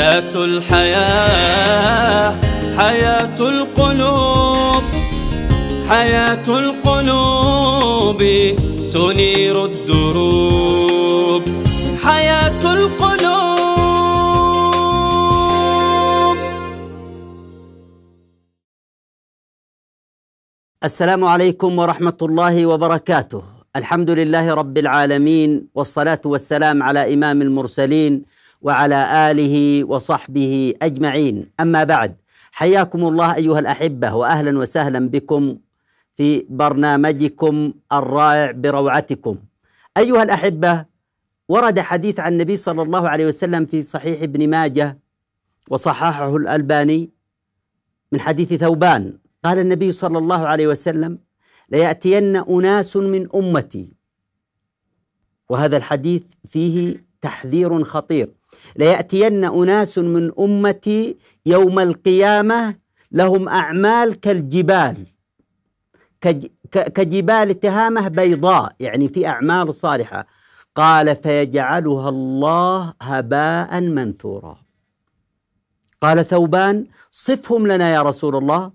أساس الحياة حياة القلوب حياة القلوب تنير الدروب حياة القلوب السلام عليكم ورحمة الله وبركاته الحمد لله رب العالمين والصلاة والسلام على إمام المرسلين وعلى اله وصحبه اجمعين اما بعد حياكم الله ايها الاحبه واهلا وسهلا بكم في برنامجكم الرائع بروعتكم ايها الاحبه ورد حديث عن النبي صلى الله عليه وسلم في صحيح ابن ماجه وصححه الالباني من حديث ثوبان قال النبي صلى الله عليه وسلم لياتين اناس من امتي وهذا الحديث فيه تحذير خطير لياتين اناس من امتي يوم القيامه لهم اعمال كالجبال كجبال تهامه بيضاء يعني في اعمال صالحه قال فيجعلها الله هباء منثورا قال ثوبان صفهم لنا يا رسول الله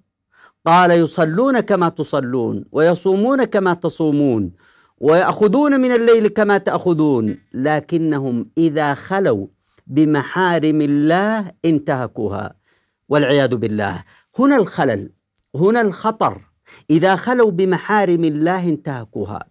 قال يصلون كما تصلون ويصومون كما تصومون ويأخذون من الليل كما تأخذون لكنهم إذا خلوا بمحارم الله انتهكوها والعياذ بالله هنا الخلل هنا الخطر اذا خلوا بمحارم الله انتهكوها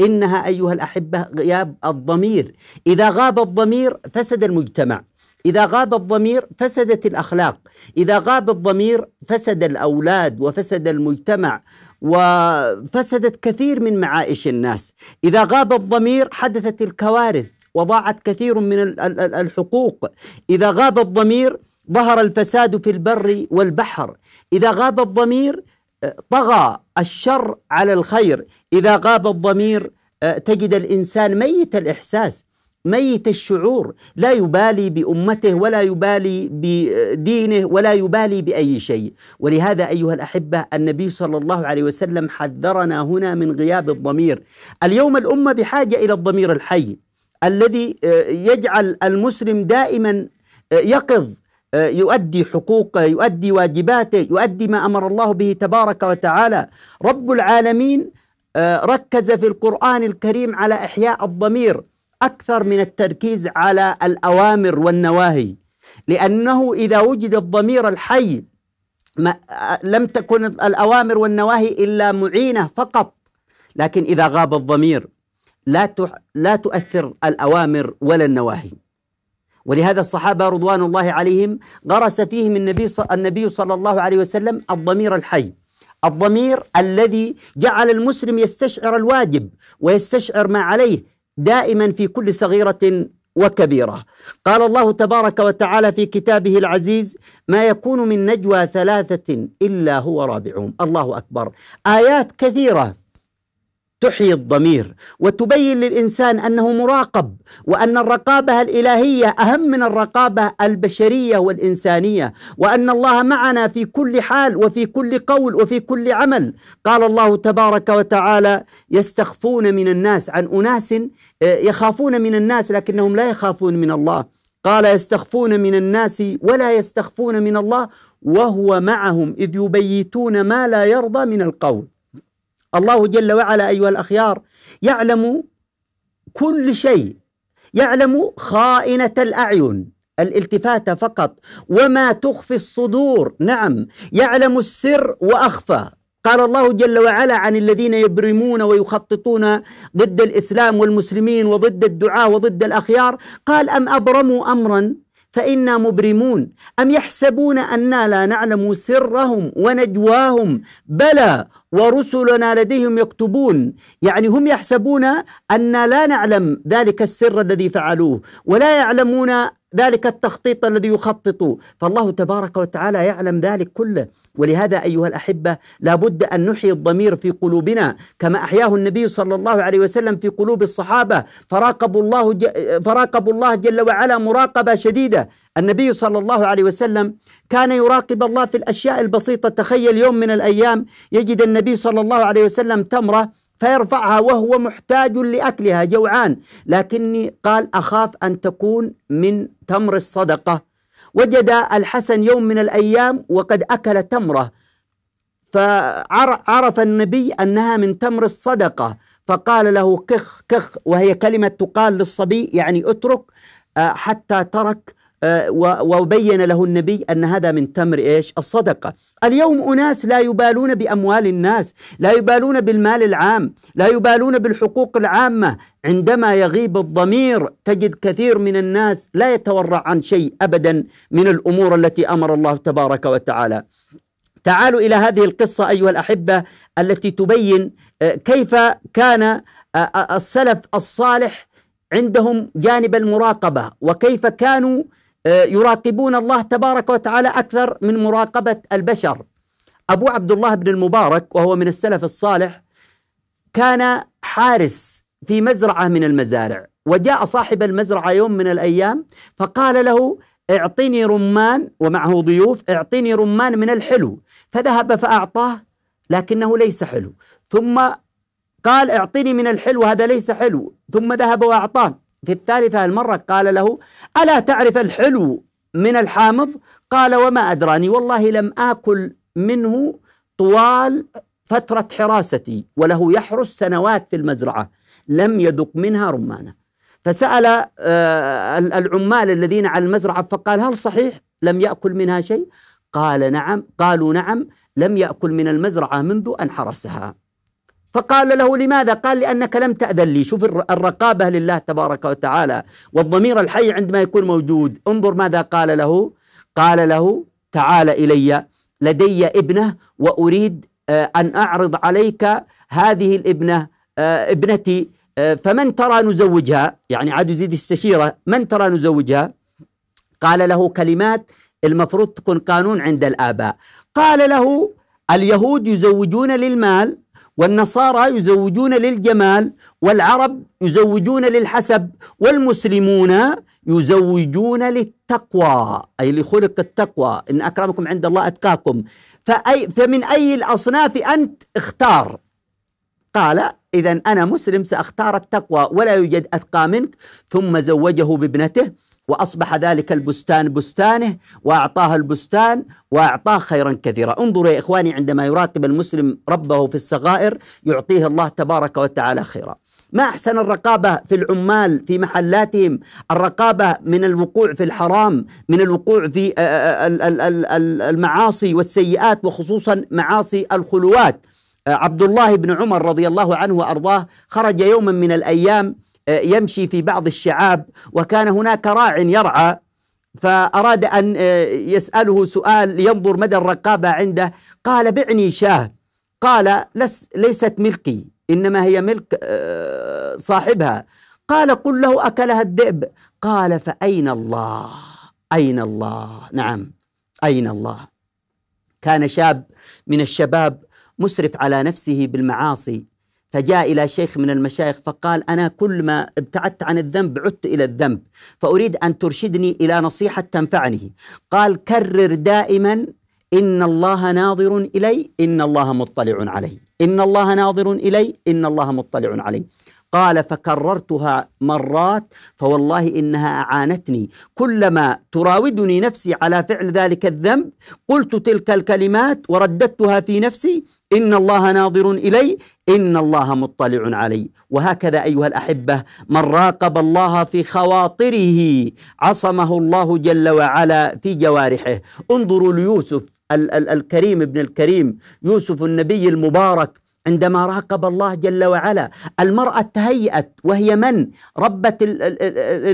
انها ايها الاحبه غياب الضمير اذا غاب الضمير فسد المجتمع إذا غاب الضمير فسدت الأخلاق، إذا غاب الضمير فسد الأولاد وفسد المجتمع وفسدت كثير من معايش الناس، إذا غاب الضمير حدثت الكوارث، وضاعت كثير من الحقوق إذا غاب الضمير ظهر الفساد في البر والبحر إذا غاب الضمير آه، طغى الشر على الخير إذا غاب الضمير آه، تجد الإنسان ميت الإحساس ميت الشعور لا يبالي بأمته ولا يبالي بدينه ولا يبالي بأي شيء ولهذا أيها الأحبة النبي صلى الله عليه وسلم حذرنا هنا من غياب الضمير اليوم الأمة بحاجة إلى الضمير الحي الذي آه، يجعل المسلم دائما آه، يقظ آه، يؤدي حقوقه يؤدي واجباته يؤدي ما امر الله به تبارك وتعالى رب العالمين ركز في القران الكريم على احياء الضمير اكثر من التركيز على الاوامر والنواهي لانه اذا وجد الضمير الحي ما لم تكن الاوامر والنواهي الا معينه فقط لكن اذا غاب الضمير لا لا تؤثر الاوامر ولا النواهي ولهذا الصحابه رضوان الله عليهم غرس فيهم النبي النبي صلى الله عليه وسلم الضمير الحي الضمير الذي جعل المسلم يستشعر الواجب ويستشعر ما عليه دائما في كل صغيره وكبيره. قال الله تبارك وتعالى في كتابه العزيز: ما يكون من نجوى ثلاثه الا هو رابعهم، الله اكبر. ايات كثيره تحيي الضمير وتبين للانسان انه مراقب وان الرقابه الالهيه اهم من الرقابه البشريه والانسانيه وان الله معنا في كل حال وفي كل قول وفي كل عمل قال الله تبارك وتعالى يستخفون من الناس عن اناس آه، يخافون من الناس لكنهم لا يخافون من الله قال يستخفون من الناس ولا يستخفون من الله وهو معهم اذ يبيتون ما لا يرضى من القول الله جل وعلا أيها الأخيار يعلم كل شيء يعلم خائنة الأعين الالتفات فقط وما تخفي الصدور نعم يعلم السر وأخفى قال الله جل وعلا عن الذين يبرمون ويخططون ضد الإسلام والمسلمين وضد الدعاة وضد الأخيار قال أم أبرموا أمرا فإنا مبرمون أم يحسبون أنا لا نعلم سرهم ونجواهم بلى ورسلنا لديهم يكتبون يعني هم يحسبون أن لا نعلم ذلك السر الذي فعلوه ولا يعلمون ذلك التخطيط الذي يخطط فالله تبارك وتعالى يعلم ذلك كله ولهذا أيها الأحبة لابد أن نحيي الضمير في قلوبنا كما أحياه النبي صلى الله عليه وسلم في قلوب الصحابة فراقبوا الله, ج... فراقبوا الله جل وعلا مراقبة شديدة النبي صلى الله عليه وسلم كان يراقب الله في الأشياء البسيطة تخيل يوم من الأيام يجد النبي صلى الله عليه وسلم تمرة فيرفعها وهو محتاج لأكلها جوعان لكني قال أخاف أن تكون من تمر الصدقة وجد الحسن يوم من الأيام وقد أكل تمره فعرف النبي أنها من تمر الصدقة فقال له كخ كخ وهي كلمة تقال للصبي يعني اترك آه، حتى ترك آه، وبين له النبي أن هذا من تمر إيش الصدقة اليوم أناس لا يبالون بأموال الناس لا يبالون بالمال العام لا يبالون بالحقوق العامة عندما يغيب الضمير تجد كثير من الناس لا يتورع عن شيء أبدا من الأمور التي أمر الله تبارك وتعالى تعالوا إلى هذه القصة أيها الأحبة التي تبين آه، كيف كان آه، السلف الصالح عندهم جانب المراقبه وكيف كانوا آه، يراقبون الله تبارك وتعالى أكثر من مراقبة البشر أبو عبد الله بن المبارك وهو من السلف الصالح كان حارس في مزرعة من المزارع وجاء صاحب المزرعة يوم من الأيام فقال له اعطني رمان ومعه ضيوف اعطني رمان من الحلو فذهب فأعطاه لكنه ليس حلو ثم قال اعطني من الحلو هذا ليس حلو ثم ذهب وأعطاه في الثالثة المرة قال له ألا تعرف الحلو من الحامض قال وما أدراني والله لم آكل منه طوال فترة حراستي وله يحرس سنوات في المزرعة لم يذق منها رمانة فسأل آه، العمال الذين على المزرعة فقال هل صحيح لم يأكل منها شيء قال نعم قالوا نعم لم يأكل من المزرعة منذ أن حرسها فقال له لماذا؟ قال لأنك لم تأذن لي شوف الرقابة لله تبارك وتعالى والضمير الحي عندما يكون موجود انظر ماذا قال له قال له تعال إلي لدي ابنة وأريد آه، أن أعرض عليك هذه الابنة آه، ابنتي آه، فمن ترى نزوجها يعني عاد يزيد يستشيره من ترى نزوجها قال له كلمات المفروض تكون قانون عند الآباء قال له اليهود يزوجون للمال والنصارى يزوجون للجمال والعرب يزوجون للحسب والمسلمون يزوجون للتقوى أي لخلق التقوى إن أكرمكم عند الله أتقاكم فأي فمن أي الأصناف أنت اختار قال إذا أنا مسلم سأختار التقوى ولا يوجد أتقى منك ثم زوجه بابنته وأصبح ذلك البستان بستانه وأعطاه البستان وأعطاه خيرا كثيرا انظروا يا إخواني عندما يراقب المسلم ربه في الصغائر يعطيه الله تبارك وتعالى خيرا ما أحسن الرقابة في العمال في محلاتهم الرقابة من الوقوع في الحرام من الوقوع في آه، آه، آه، المعاصي والسيئات وخصوصا معاصي الخلوات عبد الله بن عمر رضي الله عنه وأرضاه خرج يوما من الأيام آه، يمشي في بعض الشعاب وكان هناك راع يرعى فأراد أن آه، يسأله سؤال ينظر مدى الرقابة عنده قال بعني شاه قال لس ليست ملكي إنما هي ملك آه، صاحبها قال قل له أكلها الذئب قال فأين الله أين الله نعم أين الله كان شاب من الشباب مسرف على نفسه بالمعاصي فجاء إلى شيخ من المشايخ فقال أنا كل ما ابتعدت عن الذنب عدت إلى الذنب فأريد أن ترشدني إلى نصيحة تنفعني قال كرر دائما إن الله ناظر إلي إن الله مطلع علي إن الله ناظر إلي إن الله مطلع علي قال فكررتها مرات فوالله انها اعانتني كلما تراودني نفسي على فعل ذلك الذنب قلت تلك الكلمات ورددتها في نفسي إن الله ناظر إلي إن الله مطلع علي وهكذا أيها الأحبة من راقب الله في خواطره عصمه الله جل وعلا في جوارحه انظروا ليوسف ال- ال- الكريم ابن الكريم يوسف النبي المبارك عندما راقب الله جل وعلا المرأة تهيأت وهي من ربة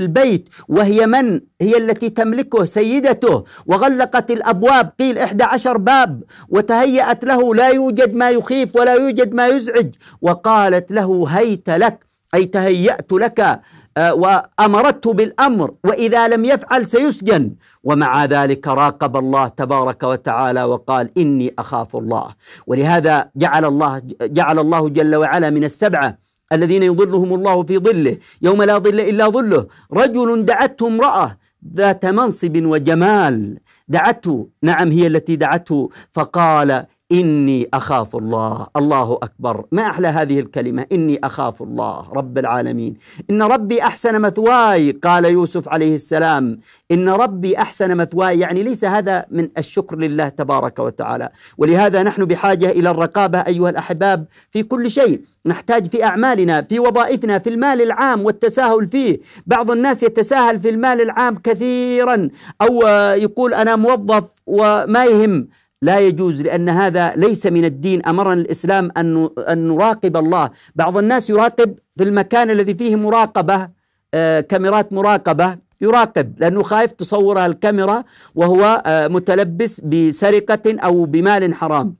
البيت وهي من هي التي تملكه سيدته وغلقت الأبواب قيل إحدى عشر باب وتهيأت له لا يوجد ما يخيف ولا يوجد ما يزعج وقالت له هيت لك أي تهيأت لك آه، وأمرته بالأمر وإذا لم يفعل سيسجن ومع ذلك راقب الله تبارك وتعالى وقال إني أخاف الله ولهذا جعل الله جعل الله جل وعلا من السبعة الذين يظلهم الله في ظله يوم لا ظل إلا ظله رجل دعته امرأة ذات منصب وجمال دعته نعم هي التي دعته فقال إني أخاف الله الله أكبر ما أحلى هذه الكلمة إني أخاف الله رب العالمين إن ربي أحسن مثواي قال يوسف عليه السلام إن ربي أحسن مثواي يعني ليس هذا من الشكر لله تبارك وتعالى ولهذا نحن بحاجة إلى الرقابة أيها الأحباب في كل شيء نحتاج في أعمالنا في وظائفنا في المال العام والتساهل فيه بعض الناس يتساهل في المال العام كثيرا أو يقول أنا موظف وما يهم لا يجوز لأن هذا ليس من الدين أمرنا الإسلام أن أن نراقب الله بعض الناس يراقب في المكان الذي فيه مراقبة آه، كاميرات مراقبة يراقب لأنه خايف تصورها الكاميرا وهو آه، متلبس بسرقة أو بمال حرام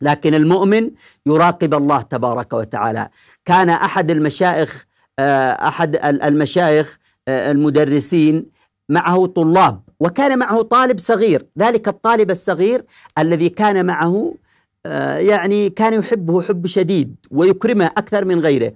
لكن المؤمن يراقب الله تبارك وتعالى كان أحد المشايخ آه، أحد المشايخ المدرسين معه طلاب وكان معه طالب صغير ذلك الطالب الصغير الذي كان معه آه، يعني كان يحبه حب شديد ويكرمه أكثر من غيره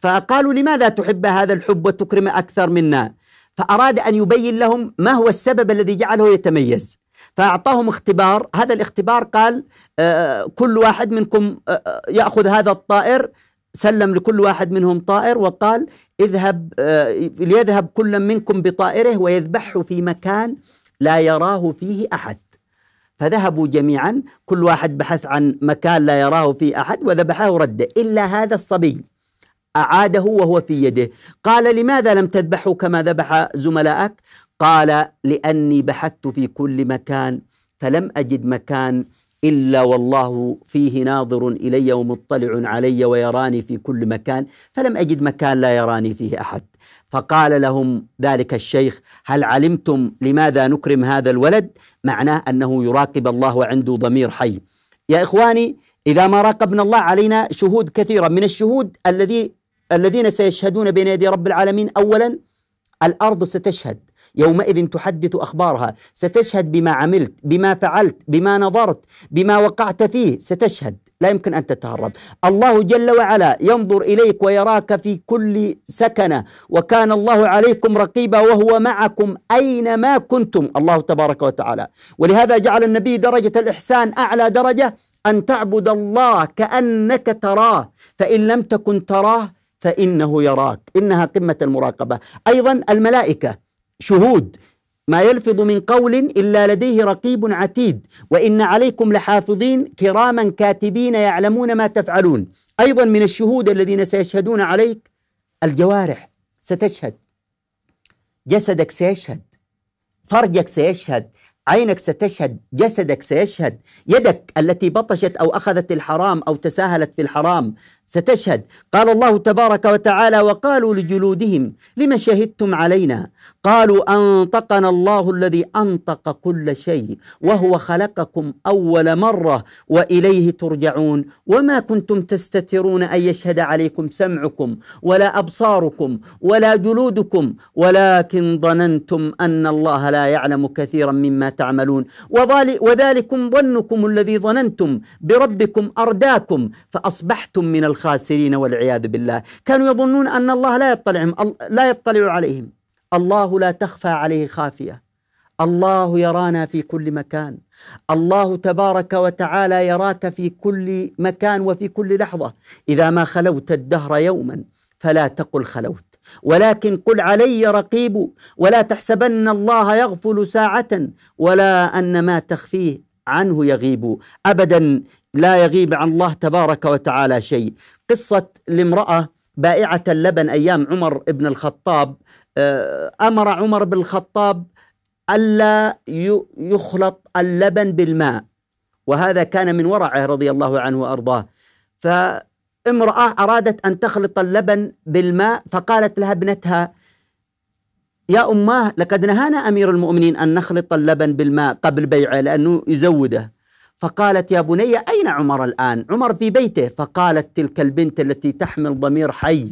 فقالوا لماذا تحب هذا الحب وتكرم أكثر منا فأراد أن يبين لهم ما هو السبب الذي جعله يتميز فأعطاهم اختبار هذا الاختبار قال آه، كل واحد منكم آه، يأخذ هذا الطائر سلم لكل واحد منهم طائر وقال اذهب آه، ليذهب كل منكم بطائره ويذبحه في مكان لا يراه فيه احد فذهبوا جميعا كل واحد بحث عن مكان لا يراه فيه احد وذبحه رده الا هذا الصبي اعاده وهو في يده قال لماذا لم تذبحه كما ذبح زملائك قال لاني بحثت في كل مكان فلم اجد مكان الا والله فيه ناظر الي ومطلع علي ويراني في كل مكان فلم اجد مكان لا يراني فيه احد فقال لهم ذلك الشيخ هل علمتم لماذا نكرم هذا الولد معناه انه يراقب الله وعنده ضمير حي يا اخواني اذا ما راقبنا الله علينا شهود كثيره من الشهود الذي الذين سيشهدون بين يدي رب العالمين اولا الارض ستشهد يومئذ تحدث أخبارها ستشهد بما عملت بما فعلت بما نظرت بما وقعت فيه ستشهد لا يمكن أن تتهرب الله جل وعلا ينظر إليك ويراك في كل سكنة وكان الله عليكم رقيبا وهو معكم أينما كنتم الله تبارك وتعالى ولهذا جعل النبي درجة الإحسان أعلى درجة أن تعبد الله كأنك تراه فإن لم تكن تراه فإنه يراك إنها قمة المراقبة أيضا الملائكة شهود ما يلفظ من قول الا لديه رقيب عتيد وان عليكم لحافظين كراما كاتبين يعلمون ما تفعلون ايضا من الشهود الذين سيشهدون عليك الجوارح ستشهد جسدك سيشهد فرجك سيشهد عينك ستشهد جسدك سيشهد يدك التي بطشت او اخذت الحرام او تساهلت في الحرام ستشهد قال الله تبارك وتعالى وقالوا لجلودهم لما شهدتم علينا قالوا أنطقنا الله الذي أنطق كل شيء وهو خلقكم أول مرة وإليه ترجعون وما كنتم تستترون أن يشهد عليكم سمعكم ولا أبصاركم ولا جلودكم ولكن ظننتم أن الله لا يعلم كثيرا مما تعملون وذلكم ظنكم الذي ظننتم بربكم أرداكم فأصبحتم من الخ الخاسرين والعياذ بالله كانوا يظنون أن الله لا يطلعهم لا يطلع عليهم الله لا تخفى عليه خافية الله يرانا في كل مكان الله تبارك وتعالى يراك في كل مكان وفي كل لحظة إذا ما خلوت الدهر يوما فلا تقل خلوت ولكن قل علي رقيب ولا تحسبن الله يغفل ساعة ولا أن ما تخفيه عنه يغيب ابدا لا يغيب عن الله تبارك وتعالى شيء قصة الامرأة بائعة اللبن أيام عمر بن الخطاب آه، أمر عمر بن الخطاب ألا يخلط اللبن بالماء وهذا كان من ورعه رضي الله عنه وأرضاه فامرأة أرادت أن تخلط اللبن بالماء فقالت لها ابنتها يا أماه لقد نهانا أمير المؤمنين أن نخلط اللبن بالماء قبل بيعه لأنه يزوده فقالت يا بني أين عمر الآن؟ عمر في بيته فقالت تلك البنت التي تحمل ضمير حي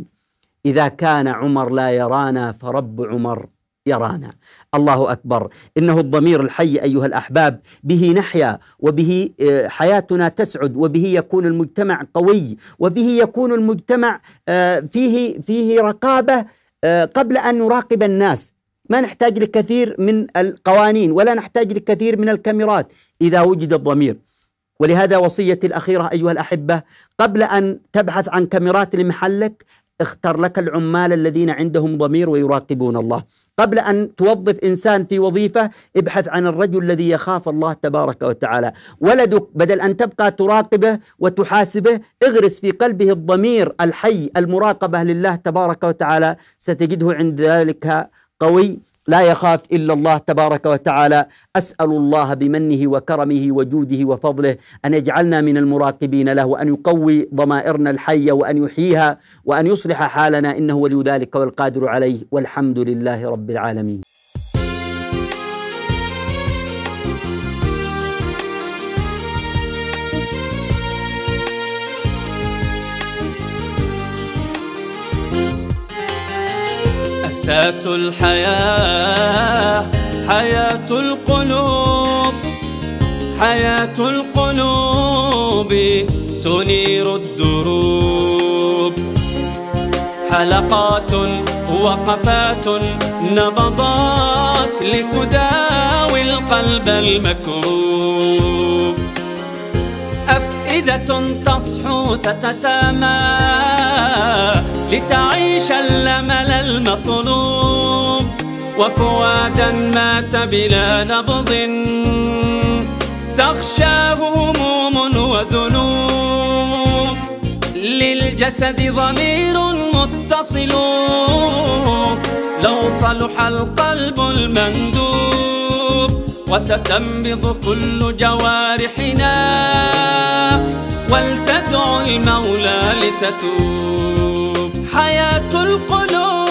إذا كان عمر لا يرانا فرب عمر يرانا الله أكبر إنه الضمير الحي أيها الأحباب به نحيا وبه آه، حياتنا تسعد وبه يكون المجتمع قوي وبه يكون المجتمع آه، فيه, فيه رقابة آه، قبل أن نراقب الناس ما نحتاج لكثير من القوانين ولا نحتاج لكثير من الكاميرات إذا وجد الضمير ولهذا وصيتي الأخيرة أيها الأحبة قبل أن تبحث عن كاميرات لمحلك اختر لك العمال الذين عندهم ضمير ويراقبون الله قبل أن توظف إنسان في وظيفة ابحث عن الرجل الذي يخاف الله تبارك وتعالى ولدك بدل أن تبقى تراقبه وتحاسبه اغرس في قلبه الضمير الحي المراقبة لله تبارك وتعالى ستجده عند ذلك قوي لا يخاف الا الله تبارك وتعالى اسال الله بمنه وكرمه وجوده وفضله ان يجعلنا من المراقبين له وان يقوي ضمائرنا الحيه وان يحييها وان يصلح حالنا انه ولي ذلك والقادر عليه والحمد لله رب العالمين أساس الحياة حياة القلوب حياة القلوب تنير الدروب حلقات وقفات نبضات لتداوي القلب المكروب رائدة تصحو تتسامى لتعيش الأمل المطلوب وفوادا مات بلا نبض تخشاه هموم وذنوب للجسد ضمير متصل لو صلح القلب المندوب وستنبض كل جوارحنا ولتدعو المولى لتتوب حياة القلوب